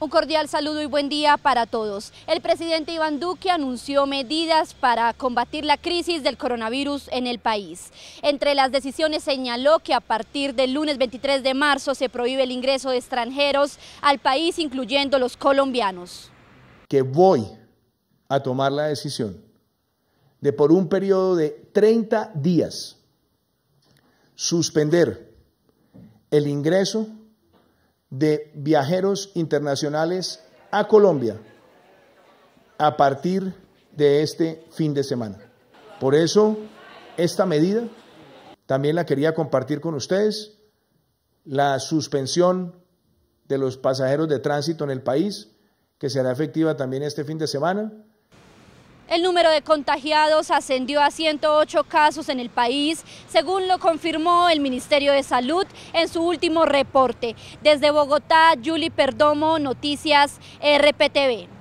Un cordial saludo y buen día para todos. El presidente Iván Duque anunció medidas para combatir la crisis del coronavirus en el país. Entre las decisiones señaló que a partir del lunes 23 de marzo se prohíbe el ingreso de extranjeros al país, incluyendo los colombianos. Que voy a tomar la decisión de por un periodo de 30 días suspender el ingreso de viajeros internacionales a Colombia a partir de este fin de semana. Por eso, esta medida también la quería compartir con ustedes, la suspensión de los pasajeros de tránsito en el país, que será efectiva también este fin de semana el número de contagiados ascendió a 108 casos en el país, según lo confirmó el Ministerio de Salud en su último reporte. Desde Bogotá, Yuli Perdomo, Noticias RPTV.